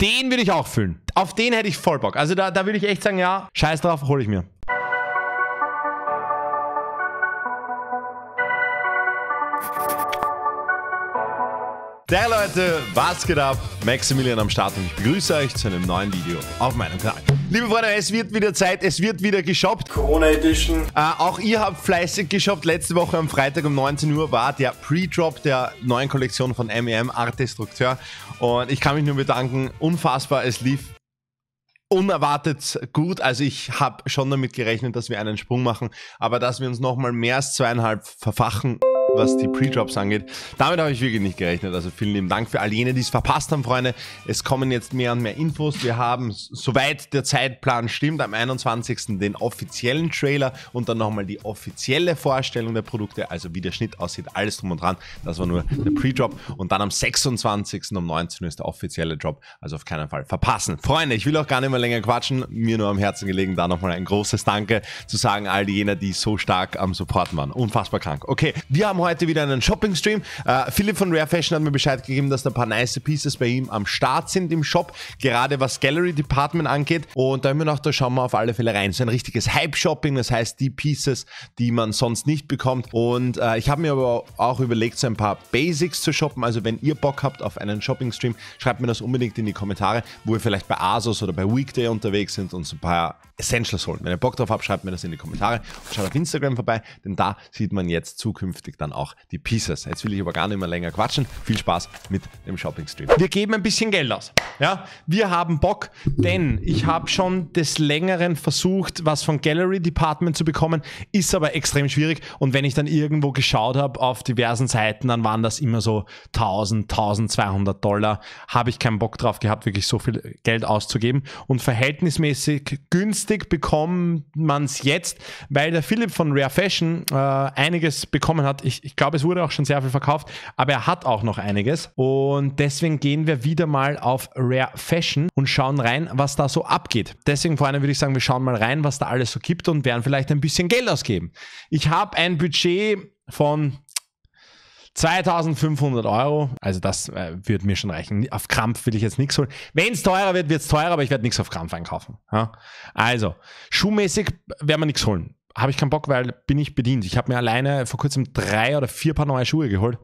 Den würde ich auch füllen. Auf den hätte ich voll Bock. Also da, da würde ich echt sagen, ja, scheiß drauf, hole ich mir. Der Leute, was geht ab? Maximilian am Start und ich begrüße euch zu einem neuen Video auf meinem Kanal. Liebe Freunde, es wird wieder Zeit, es wird wieder geshoppt. Corona Edition. Äh, auch ihr habt fleißig geshoppt. Letzte Woche am Freitag um 19 Uhr war der Pre-Drop der neuen Kollektion von MEM e Art Destructeur. Und ich kann mich nur bedanken. Unfassbar, es lief unerwartet gut. Also ich habe schon damit gerechnet, dass wir einen Sprung machen, aber dass wir uns nochmal mehr als zweieinhalb verfachen was die Pre-Drops angeht. Damit habe ich wirklich nicht gerechnet. Also vielen lieben Dank für all jene, die es verpasst haben, Freunde. Es kommen jetzt mehr und mehr Infos. Wir haben, soweit der Zeitplan stimmt, am 21. den offiziellen Trailer und dann nochmal die offizielle Vorstellung der Produkte, also wie der Schnitt aussieht, alles drum und dran. Das war nur der Pre-Drop. Und dann am 26. um 19 Uhr ist der offizielle Drop. Also auf keinen Fall verpassen. Freunde, ich will auch gar nicht mehr länger quatschen. Mir nur am Herzen gelegen, da nochmal ein großes Danke zu sagen all jener, die so stark am Support waren. Unfassbar krank. Okay, wir haben heute heute wieder einen Shopping-Stream. Äh, Philipp von Rare Fashion hat mir Bescheid gegeben, dass da ein paar nice Pieces bei ihm am Start sind im Shop, gerade was Gallery Department angeht. Und da haben wir noch, da schauen wir auf alle Fälle rein. So ein richtiges Hype-Shopping, das heißt die Pieces, die man sonst nicht bekommt. Und äh, ich habe mir aber auch überlegt, so ein paar Basics zu shoppen. Also wenn ihr Bock habt auf einen Shopping-Stream, schreibt mir das unbedingt in die Kommentare, wo ihr vielleicht bei Asos oder bei Weekday unterwegs sind und so ein paar Essentials holen. Wenn ihr Bock drauf habt, schreibt mir das in die Kommentare und schaut auf Instagram vorbei, denn da sieht man jetzt zukünftig dann auch auch die Pieces. Jetzt will ich aber gar nicht mehr länger quatschen. Viel Spaß mit dem Shopping-Stream. Wir geben ein bisschen Geld aus. Ja, wir haben Bock, denn ich habe schon des Längeren versucht, was von Gallery Department zu bekommen, ist aber extrem schwierig. Und wenn ich dann irgendwo geschaut habe auf diversen Seiten, dann waren das immer so 1000, 1200 Dollar. Habe ich keinen Bock drauf gehabt, wirklich so viel Geld auszugeben. Und verhältnismäßig günstig bekommt man es jetzt, weil der Philipp von Rare Fashion äh, einiges bekommen hat. Ich ich, glaube, es wurde auch schon sehr viel verkauft, aber er hat auch noch einiges. Und deswegen gehen wir wieder mal auf Rare Fashion und schauen rein, was da so abgeht. Deswegen, Freunde, würde ich sagen, wir schauen mal rein, was da alles so gibt und werden vielleicht ein bisschen Geld ausgeben. Ich habe ein Budget von 2500 Euro, also das äh, wird mir schon reichen. Auf Krampf will ich jetzt nichts holen. Wenn es teurer wird, wird es teurer, aber ich werde nichts auf Krampf einkaufen. Ja? Also, schuhmäßig werden wir nichts holen habe ich keinen Bock, weil bin ich bedient. Ich habe mir alleine vor kurzem drei oder vier Paar neue Schuhe geholt.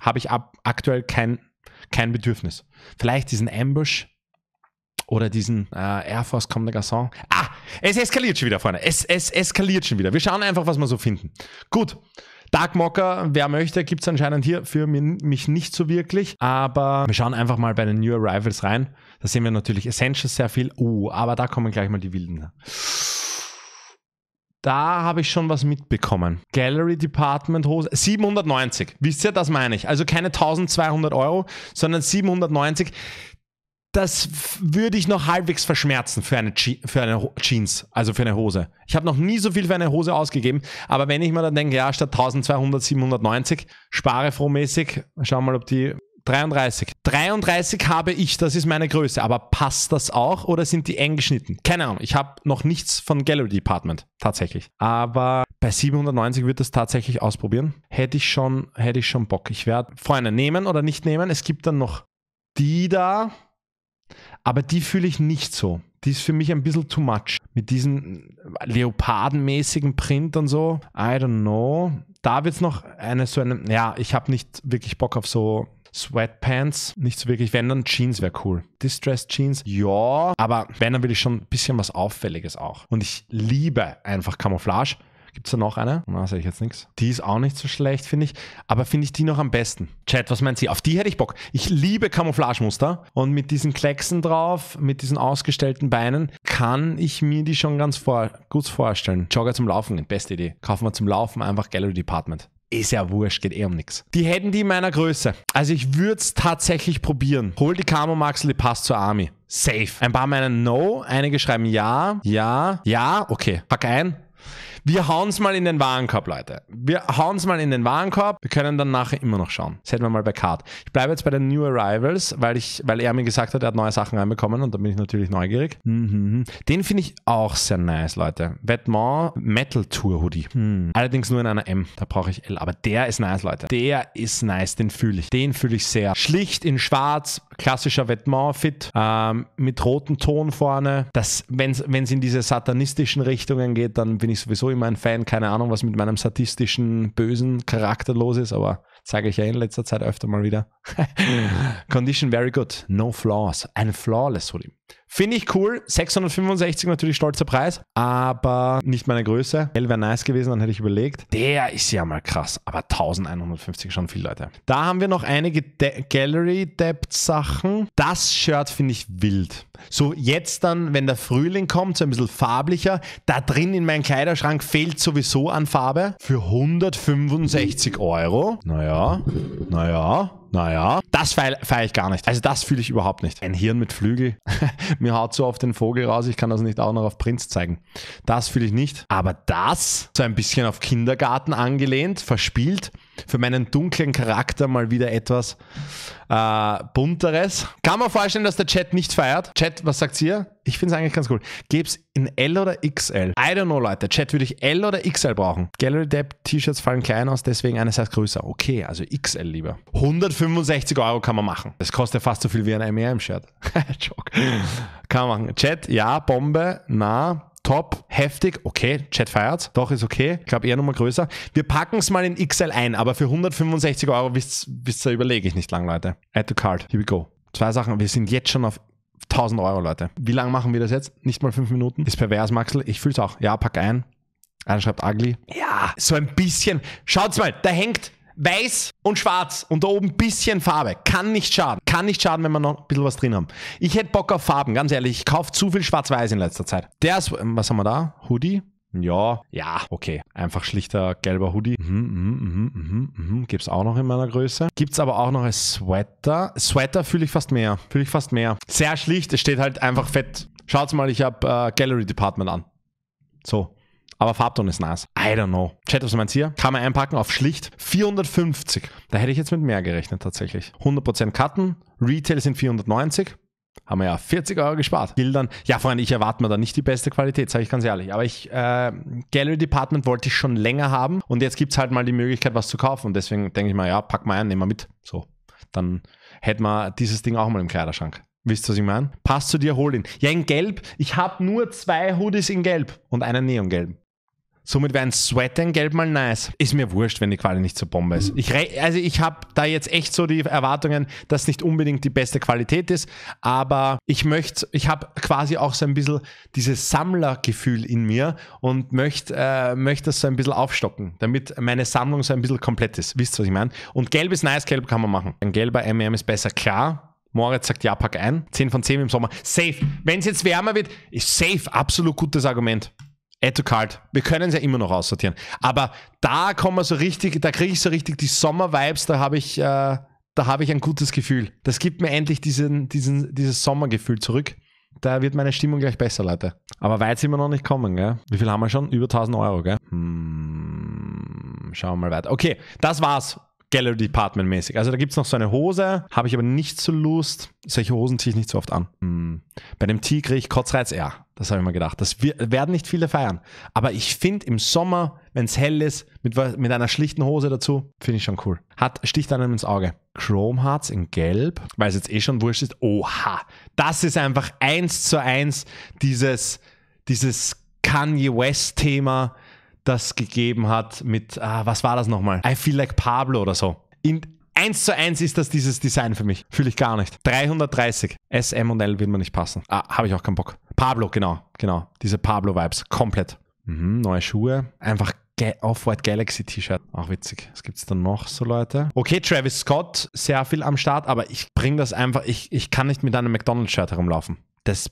Habe ich ab aktuell kein, kein Bedürfnis. Vielleicht diesen Ambush oder diesen äh, Air Force Comme des Garçons. Ah, es eskaliert schon wieder, Freunde. Es, es eskaliert schon wieder. Wir schauen einfach, was wir so finden. Gut. Dark Mocker, wer möchte, gibt es anscheinend hier für mich nicht so wirklich. Aber wir schauen einfach mal bei den New Arrivals rein. Da sehen wir natürlich Essentials sehr viel. Oh, aber da kommen gleich mal die Wilden. Da habe ich schon was mitbekommen. Gallery Department Hose, 790. Wisst ihr, das meine ich. Also keine 1200 Euro, sondern 790 das würde ich noch halbwegs verschmerzen für eine, für eine Jeans, also für eine Hose. Ich habe noch nie so viel für eine Hose ausgegeben, aber wenn ich mir dann denke, ja, statt 1200, 790, spare frohmäßig, schau mal, ob die 33. 33 habe ich, das ist meine Größe. Aber passt das auch oder sind die eng geschnitten? Keine Ahnung, ich habe noch nichts von Gallery Department, tatsächlich. Aber bei 790 wird das tatsächlich ausprobieren. Hätte ich schon, hätte ich schon Bock. Ich werde Freunde nehmen oder nicht nehmen. Es gibt dann noch die da, aber die fühle ich nicht so. Die ist für mich ein bisschen too much. Mit diesem leopardenmäßigen Print und so. I don't know. Da wird es noch eine so eine. Ja, ich habe nicht wirklich Bock auf so Sweatpants, nichts so wirklich. Wenn dann Jeans wäre cool. Distressed Jeans, ja. Aber wenn, dann will ich schon ein bisschen was Auffälliges auch. Und ich liebe einfach Camouflage. Gibt es da noch eine? Na, sehe ich jetzt nichts. Die ist auch nicht so schlecht, finde ich. Aber finde ich die noch am besten. Chat, was meint sie? Auf die hätte ich Bock. Ich liebe Camouflagemuster. Und mit diesen Klecksen drauf, mit diesen ausgestellten Beinen, kann ich mir die schon ganz vor gut vorstellen. Jogger zum Laufen, beste Idee. Kaufen wir zum Laufen einfach Gallery Department. Ist ja wurscht, geht eh um nichts. Die hätten die in meiner Größe. Also ich würde es tatsächlich probieren. Hol die Camo-Maxel, die passt zur Army. Safe. Ein paar meinen No, einige schreiben ja, ja, ja. Okay, pack ein. Wir hauen es mal in den Warenkorb, Leute. Wir hauen es mal in den Warenkorb. Wir können dann nachher immer noch schauen. Das hätten wir mal bei Card. Ich bleibe jetzt bei den New Arrivals, weil, ich, weil er mir gesagt hat, er hat neue Sachen reinbekommen und da bin ich natürlich neugierig. Mhm. Den finde ich auch sehr nice, Leute. Vetements Metal Tour Hoodie. Mhm. Allerdings nur in einer M. Da brauche ich L. Aber der ist nice, Leute. Der ist nice. Den fühle ich. Den fühle ich sehr. Schlicht in schwarz. Klassischer Vetement-Fit. Ähm, mit rotem Ton vorne. Wenn es in diese satanistischen Richtungen geht, dann bin ich sowieso immer immer ein Fan, keine Ahnung, was mit meinem sadistischen, bösen Charakter los ist, aber zeige ich ja in letzter Zeit öfter mal wieder. Mhm. Condition very good, no flaws, ein flawless Hoodie. Finde ich cool. 665 natürlich stolzer Preis, aber nicht meine Größe. L wäre nice gewesen, dann hätte ich überlegt. Der ist ja mal krass, aber 1150 schon viel, Leute. Da haben wir noch einige De Gallery Debt Sachen. Das Shirt finde ich wild. So jetzt dann, wenn der Frühling kommt, so ein bisschen farblicher. Da drin in meinem Kleiderschrank fehlt sowieso an Farbe. Für 165 Euro. Naja, naja. Naja, das feiere feier ich gar nicht. Also das fühle ich überhaupt nicht. Ein Hirn mit Flügel. Mir haut so auf den Vogel raus, ich kann das nicht auch noch auf Prinz zeigen. Das fühle ich nicht. Aber das, so ein bisschen auf Kindergarten angelehnt, verspielt, für meinen dunklen Charakter mal wieder etwas äh, bunteres. Kann man vorstellen, dass der Chat nicht feiert. Chat, was sagt ihr? Ich finde es eigentlich ganz cool. es in L oder XL? I don't know, Leute. Chat würde ich L oder XL brauchen. Gallery Depp T-Shirts fallen klein aus, deswegen eine Size größer. Okay, also XL lieber. 165 Euro kann man machen. Das kostet fast so viel wie ein MEM-Shirt. Joke. Kann man machen. Chat, ja, Bombe, na top, heftig, okay, Chat feiert, doch ist okay, ich glaube eher nochmal größer. Wir packen es mal in XL ein, aber für 165 Euro wisst, ihr, überlege ich nicht lang, Leute. Add to card, here we go. Zwei Sachen, wir sind jetzt schon auf 1000 Euro, Leute. Wie lange machen wir das jetzt? Nicht mal fünf Minuten? Ist pervers, Maxel, ich fühl's auch. Ja, pack ein. Einer schreibt ugly. Ja, so ein bisschen. Schaut's mal, da hängt weiß und schwarz und da oben ein bisschen Farbe. Kann nicht schaden. Kann nicht schaden, wenn wir noch ein bisschen was drin haben. Ich hätte Bock auf Farben, ganz ehrlich. Ich kaufe zu viel schwarz-weiß in letzter Zeit. Der ist, ähm, was haben wir da? Hoodie? Ja, ja, okay. Einfach schlichter gelber Hoodie. Mhm, mhm, mhm, mhm mhm. Gibt es auch noch in meiner Größe. Gibt es aber auch noch ein Sweater. Sweater fühle ich fast mehr. Fühle ich fast mehr. Sehr schlicht. Es steht halt einfach fett. Schaut's mal, ich habe äh, Gallery Department an. So. Aber Farbton ist nice. I don't know. Chat, was meinst du hier? Kann man einpacken auf schlicht 450. Da hätte ich jetzt mit mehr gerechnet tatsächlich. 100% Cutten. Retail sind 490 haben wir ja 40 Euro gespart. Bildern, ja, Freunde, ich erwarte mir da nicht die beste Qualität, sage ich ganz ehrlich. Aber ich, äh, Gallery Department wollte ich schon länger haben und jetzt gibt es halt mal die Möglichkeit, was zu kaufen. Und deswegen denke ich mal, ja, pack mal ein, nehmen wir mit. So, dann hätten wir dieses Ding auch mal im Kleiderschrank. Wisst ihr, was ich meine? Passt zu dir, hol ihn. Ja, in Gelb. Ich habe nur zwei Hoodies in Gelb und einen Neongelben. Somit wäre ein Sweat Gelb mal nice. Ist mir wurscht, wenn die Quali nicht so Bombe ist. Ich also ich habe da jetzt echt so die Erwartungen, dass nicht unbedingt die beste Qualität ist, aber ich möchte, ich habe quasi auch so ein bisschen dieses Sammlergefühl in mir und möchte äh, möcht das so ein bisschen aufstocken, damit meine Sammlung so ein bisschen komplett ist. Wisst ihr, was ich meine? Und Gelb ist nice, Gelb kann man machen. Ein gelber MM ist besser, klar. Moritz sagt ja, pack ein. 10 von 10 im Sommer. Safe. Wenn es jetzt wärmer wird, ist safe. Absolut gutes Argument. Etto kalt. Wir können es ja immer noch aussortieren. Aber da kommen so richtig, da kriege ich so richtig die Sommervibes, da habe ich, äh, da habe ich ein gutes Gefühl. Das gibt mir endlich diesen, diesen, dieses Sommergefühl zurück. Da wird meine Stimmung gleich besser, Leute. Aber weit sind wir noch nicht kommen, gell? Wie viel haben wir schon? Über 1000 Euro, gell? Hm, schauen wir mal weiter. Okay, das war's. Gallery Department mäßig. Also da gibt es noch so eine Hose, habe ich aber nicht so Lust. Solche Hosen ziehe ich nicht so oft an. Hm. Bei dem Tee kriege ich Kotzreiz eher. Das habe ich mir gedacht. Das werden nicht viele feiern. Aber ich finde im Sommer, wenn es hell ist, mit, mit einer schlichten Hose dazu, finde ich schon cool. Hat, sticht einem ins Auge. Chrome Hearts in Gelb, weil es jetzt eh schon wurscht ist. Oha, das ist einfach eins zu eins dieses, dieses Kanye West Thema das gegeben hat mit, ah, was war das nochmal? I feel like Pablo oder so. In, Eins zu eins ist das dieses Design für mich. Fühle ich gar nicht. 330. S, M und L will mir nicht passen. Ah, habe ich auch keinen Bock. Pablo, genau, genau. Diese Pablo-Vibes. Komplett. Mhm, neue Schuhe. Einfach Off-White Galaxy T-Shirt. Auch witzig. Was gibt's dann noch so Leute? Okay, Travis Scott, sehr viel am Start, aber ich bringe das einfach, ich, ich kann nicht mit einem McDonalds-Shirt herumlaufen. Das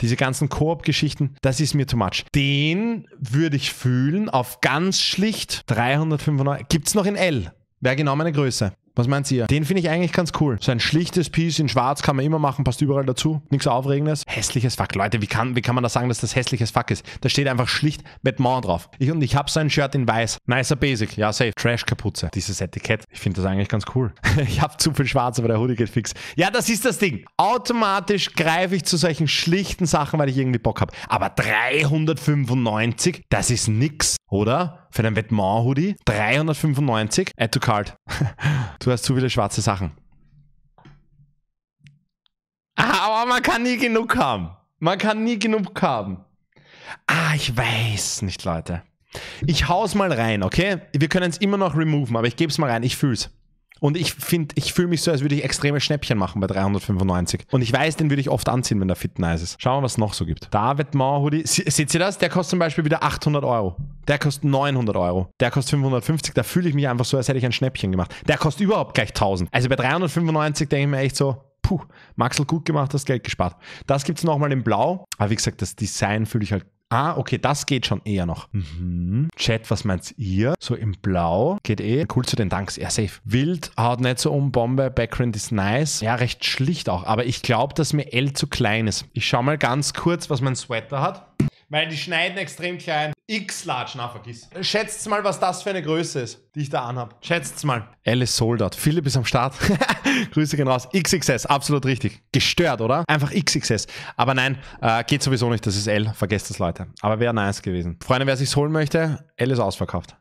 diese ganzen Koop-Geschichten, das ist mir too much. Den würde ich fühlen auf ganz schlicht 395. Gibt es noch in L? Wäre genau meine Größe. Was meint ihr? Den finde ich eigentlich ganz cool. So ein schlichtes Piece in schwarz kann man immer machen, passt überall dazu. Nichts Aufregendes. Hässliches Fuck. Leute, wie kann, wie kann man da sagen, dass das hässliches Fuck ist? Da steht einfach schlicht Batman drauf. Ich, und ich habe ein Shirt in weiß. Nicer Basic. Ja, safe. Trash-Kapuze. Dieses Etikett. Ich finde das eigentlich ganz cool. ich habe zu viel Schwarz, aber der Hoodie geht fix. Ja, das ist das Ding. Automatisch greife ich zu solchen schlichten Sachen, weil ich irgendwie Bock habe. Aber 395, das ist nix. Oder? Für dein Vêtement-Hoodie 395. Add to Card. du hast zu viele schwarze Sachen. Ah, aber man kann nie genug haben. Man kann nie genug haben. Ah, ich weiß nicht, Leute. Ich hau's mal rein, okay? Wir können es immer noch removen, aber ich geb's mal rein. Ich fühl's. Und ich finde, ich fühle mich so, als würde ich extreme Schnäppchen machen bei 395. Und ich weiß, den würde ich oft anziehen, wenn der fit nice ist. Schauen wir, was es noch so gibt. David Mauer Hoodie. Seht ihr das? Der kostet zum Beispiel wieder 800 Euro. Der kostet 900 Euro. Der kostet 550. Da fühle ich mich einfach so, als hätte ich ein Schnäppchen gemacht. Der kostet überhaupt gleich 1000. Also bei 395 denke ich mir echt so, puh, Maxel gut gemacht, hast Geld gespart. Das gibt es nochmal in Blau. Aber wie gesagt, das Design fühle ich halt Ah, okay, das geht schon eher noch. Mhm. Chat, was meint ihr? So im Blau geht eh. Cool zu den Danks. eher safe. Wild haut nicht so um. Bombe, Background ist nice. Ja, recht schlicht auch. Aber ich glaube, dass mir L zu klein ist. Ich schau mal ganz kurz, was mein Sweater hat. Weil die schneiden extrem klein. X-Large, na vergiss. Schätzt mal, was das für eine Größe ist, die ich da anhab. Schätzt mal. Alice Soldat. Philipp ist am Start. Grüße gehen raus. XXS, absolut richtig. Gestört, oder? Einfach XXS. Aber nein, äh, geht sowieso nicht. Das ist L. Vergesst das, Leute. Aber wäre nice gewesen. Freunde, wer sich's holen möchte, L ist ausverkauft.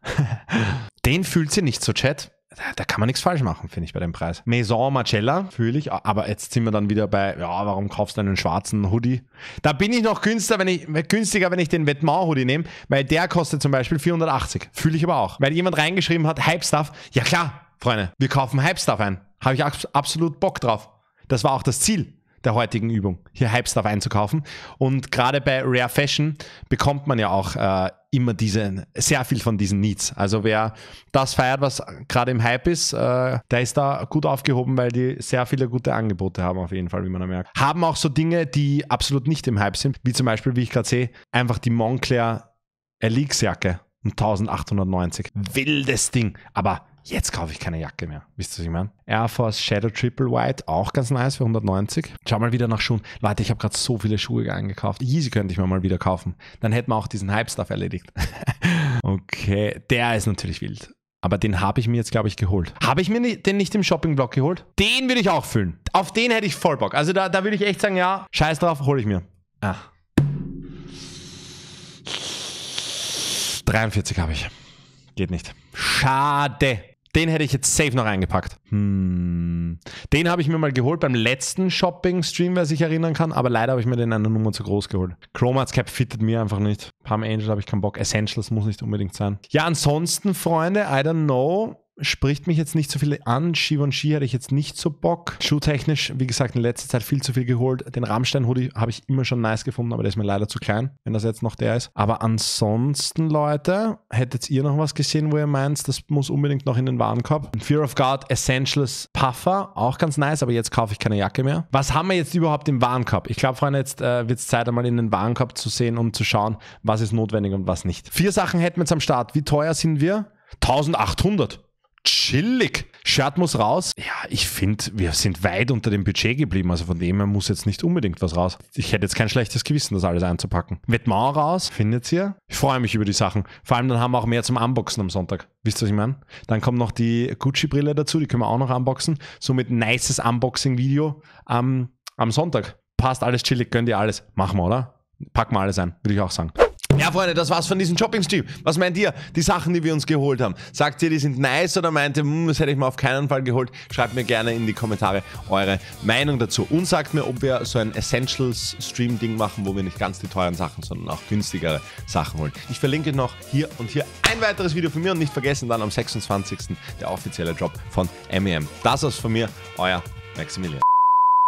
Den fühlt sie nicht so, Chat da kann man nichts falsch machen, finde ich, bei dem Preis. Maison Marcella, fühle ich, aber jetzt sind wir dann wieder bei, ja, warum kaufst du einen schwarzen Hoodie? Da bin ich noch günstiger, wenn ich, günstiger, wenn ich den Vetements-Hoodie nehme, weil der kostet zum Beispiel 480. Fühle ich aber auch. Weil jemand reingeschrieben hat, Hype-Stuff. Ja klar, Freunde, wir kaufen Hype-Stuff ein. Habe ich absolut Bock drauf. Das war auch das Ziel der heutigen Übung, hier Hype-Stuff einzukaufen. Und gerade bei Rare Fashion bekommt man ja auch äh, immer diese, sehr viel von diesen Needs. Also wer das feiert, was gerade im Hype ist, äh, der ist da gut aufgehoben, weil die sehr viele gute Angebote haben, auf jeden Fall, wie man merkt. Haben auch so Dinge, die absolut nicht im Hype sind, wie zum Beispiel, wie ich gerade sehe, einfach die Montclair Elix-Jacke um 1890. Wildes Ding, aber jetzt kaufe ich keine Jacke mehr. Wisst ihr, was ich meine? Air Force Shadow Triple White, auch ganz nice für 190. Schau mal wieder nach Schuhen. Leute, ich habe gerade so viele Schuhe eingekauft. Yeezy könnte ich mir mal wieder kaufen. Dann hätten wir auch diesen Hype-Stuff erledigt. okay, der ist natürlich wild. Aber den habe ich mir jetzt, glaube ich, geholt. Habe ich mir den nicht im shopping block geholt? Den würde ich auch füllen. Auf den hätte ich voll Bock. Also da, da würde ich echt sagen, ja, scheiß drauf, hole ich mir. Ah. 43 habe ich. Geht nicht. Schade. Den hätte ich jetzt safe noch eingepackt. Hm. Den habe ich mir mal geholt beim letzten Shopping-Stream, wer sich erinnern kann, aber leider habe ich mir den eine Nummer zu groß geholt. Chromats Cap fittet mir einfach nicht. Palm Angel habe ich keinen Bock. Essentials muss nicht unbedingt sein. Ja, ansonsten, Freunde, I don't know spricht mich jetzt nicht so viel an. Givenchy hatte ich jetzt nicht so Bock. Schuhtechnisch, wie gesagt, in letzter Zeit viel zu viel geholt. Den Rammstein-Hoodie habe ich immer schon nice gefunden, aber der ist mir leider zu klein, wenn das jetzt noch der ist. Aber ansonsten, Leute, hättet ihr noch was gesehen, wo ihr meint, das muss unbedingt noch in den Warenkorb? Fear of God Essentials Puffer, auch ganz nice, aber jetzt kaufe ich keine Jacke mehr. Was haben wir jetzt überhaupt im Warenkorb? Ich glaube, Freunde, jetzt äh, wird es Zeit, einmal in den Warenkorb zu sehen, um zu schauen, was ist notwendig und was nicht. Vier Sachen hätten wir jetzt am Start. Wie teuer sind wir? 1800 chillig. Shirt muss raus. Ja, ich finde, wir sind weit unter dem Budget geblieben. Also von dem her muss jetzt nicht unbedingt was raus. Ich hätte jetzt kein schlechtes Gewissen, das alles einzupacken. Vêtement raus, findet ihr? Ich freue mich über die Sachen. Vor allem dann haben wir auch mehr zum Unboxen am Sonntag. Wisst ihr, was ich meine? Dann kommt noch die Gucci-Brille dazu, die können wir auch noch unboxen. Somit nices Unboxing-Video am, am Sonntag. Passt alles chillig, gönnt ihr alles. Machen wir, oder? Packen wir alles ein, würde ich auch sagen. Ja, Freunde, das war's von diesem Shopping-Stream. Was meint ihr? Die Sachen, die wir uns geholt haben. Sagt ihr, die sind nice oder meint ihr, hm, das hätte ich mir auf keinen Fall geholt? Schreibt mir gerne in die Kommentare eure Meinung dazu. Und sagt mir, ob wir so ein Essentials-Stream-Ding machen, wo wir nicht ganz die teuren Sachen, sondern auch günstigere Sachen holen. Ich verlinke noch hier und hier ein weiteres Video von mir und nicht vergessen, dann am 26. der offizielle Drop von MEM. Das war's von mir, euer Maximilian.